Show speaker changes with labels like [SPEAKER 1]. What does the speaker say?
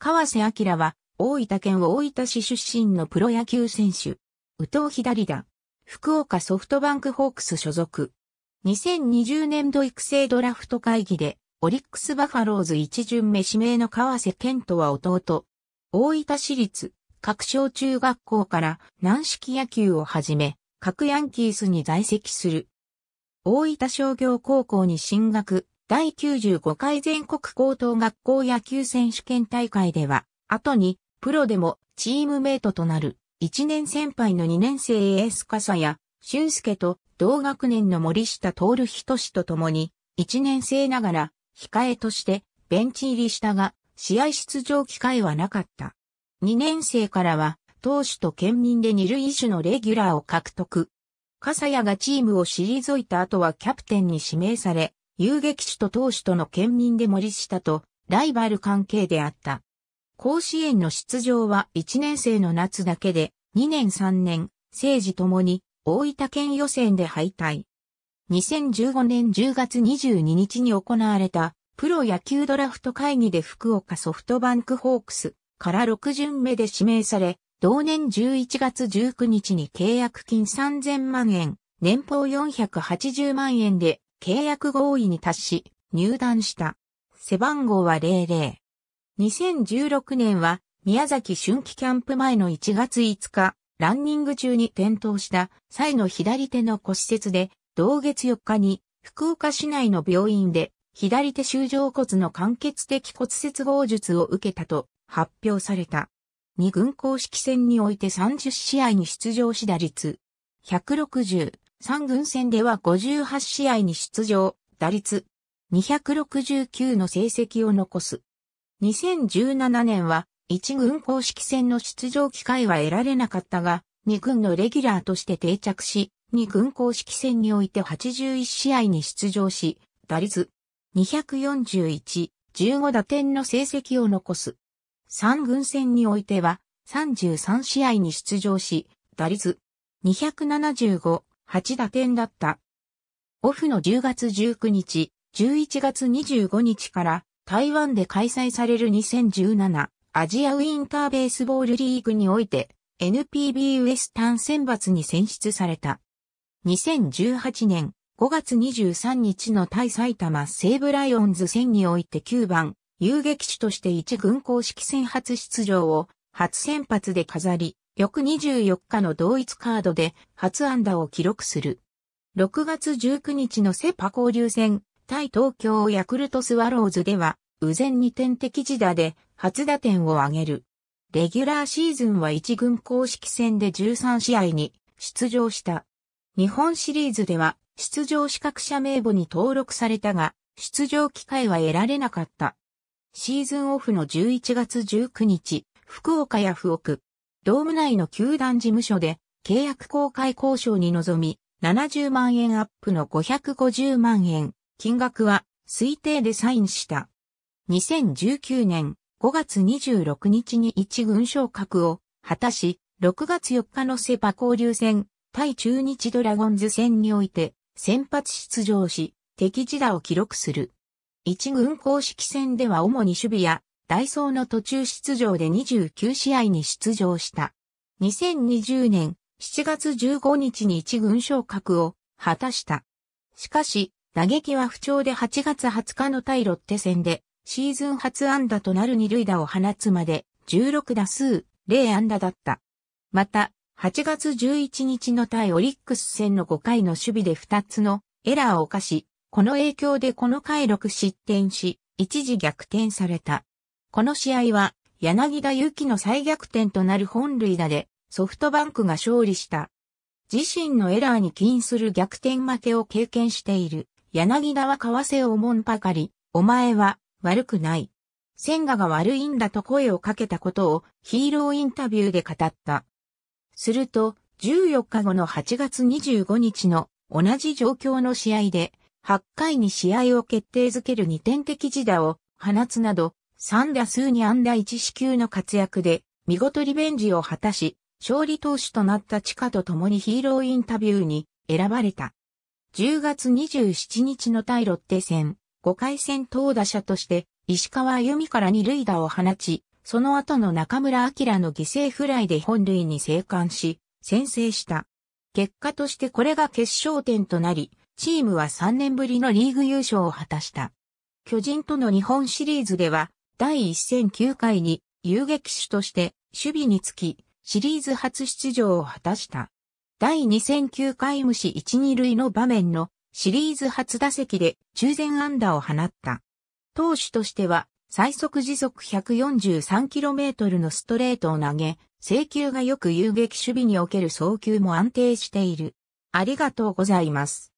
[SPEAKER 1] 川瀬明は、大分県大分市出身のプロ野球選手。宇藤左田、福岡ソフトバンクホークス所属。2020年度育成ドラフト会議で、オリックスバファローズ一巡目指名の川瀬健人は弟。大分市立、各小中学校から軟式野球をはじめ、各ヤンキースに在籍する。大分商業高校に進学、第95回全国高等学校野球選手権大会では、後に、プロでもチームメイトとなる、1年先輩の2年生エース笠谷、俊介と同学年の森下徹氏と共に、1年生ながら、控えとしてベンチ入りしたが、試合出場機会はなかった。2年生からは、投手と県民で二塁手のレギュラーを獲得。笠谷がチームを退いた後はキャプテンに指名され、遊撃手と投手との県民で森下とライバル関係であった。甲子園の出場は1年生の夏だけで、2年3年、政治ともに大分県予選で敗退。2015年10月22日に行われたプロ野球ドラフト会議で福岡ソフトバンクホークスから6巡目で指名され、同年11月19日に契約金3000万円、年俸480万円で契約合意に達し、入団した。背番号は00。2016年は、宮崎春季キャンプ前の1月5日、ランニング中に転倒した際の左手の骨折で、同月4日に福岡市内の病院で左手修上骨の間欠的骨折合術を受けたと発表された。二軍公式戦において30試合に出場し打率160、三軍戦では58試合に出場、打率269の成績を残す。2017年は1軍公式戦の出場機会は得られなかったが、2軍のレギュラーとして定着し、2軍公式戦において81試合に出場し、打率241、15打点の成績を残す。3軍戦においては33試合に出場し、打率275、8打点だった。オフの10月19日、11月25日から台湾で開催される2017アジアウィンターベースボールリーグにおいて NPB ウエスタン選抜に選出された。2018年5月23日の対埼玉西武ライオンズ戦において9番、遊撃手として1軍公式戦初出場を初先発で飾り、翌24日の同一カードで初安打を記録する。6月19日のセパ交流戦、対東京ヤクルトスワローズでは、右前に点的自打で初打点を挙げる。レギュラーシーズンは1軍公式戦で13試合に出場した。日本シリーズでは出場資格者名簿に登録されたが、出場機会は得られなかった。シーズンオフの11月19日、福岡や福岡。ドーム内の球団事務所で契約公開交渉に臨み、70万円アップの550万円、金額は推定でサインした。2019年5月26日に一軍昇格を果たし、6月4日のセパ交流戦、対中日ドラゴンズ戦において、先発出場し、敵地打を記録する。一軍公式戦では主に守備やダイソーの途中出場で29試合に出場した。2020年7月15日に一軍昇格を果たした。しかし、打撃は不調で8月20日の対ロッテ戦で、シーズン初安打となる二塁打を放つまで、16打数、0安打だった。また、8月11日の対オリックス戦の5回の守備で2つのエラーを犯し、この影響でこの回6失点し、一時逆転された。この試合は、柳田由紀の再逆転となる本塁打で、ソフトバンクが勝利した。自身のエラーに起因する逆転負けを経験している。柳田は為替をもんばかり、お前は悪くない。千賀が悪いんだと声をかけたことをヒーローインタビューで語った。すると、14日後の8月25日の同じ状況の試合で、8回に試合を決定づける2点的自打を放つなど、三打数に安打1四球の活躍で、見事リベンジを果たし、勝利投手となったチカと共にヒーローインタビューに選ばれた。10月27日の対ロッテ戦、5回戦投打者として、石川由美から二塁打を放ち、その後の中村明の犠牲フライで本塁に生還し、先制した。結果としてこれが決勝点となり、チームは3年ぶりのリーグ優勝を果たした。巨人との日本シリーズでは、第1戦9回に遊撃手として守備につき、シリーズ初出場を果たした。第2戦9回無視1、2塁の場面のシリーズ初打席で中前安打を放った。投手としては最速時速 143km のストレートを投げ、制球がよく遊撃守備における送球も安定している。ありがとうございます。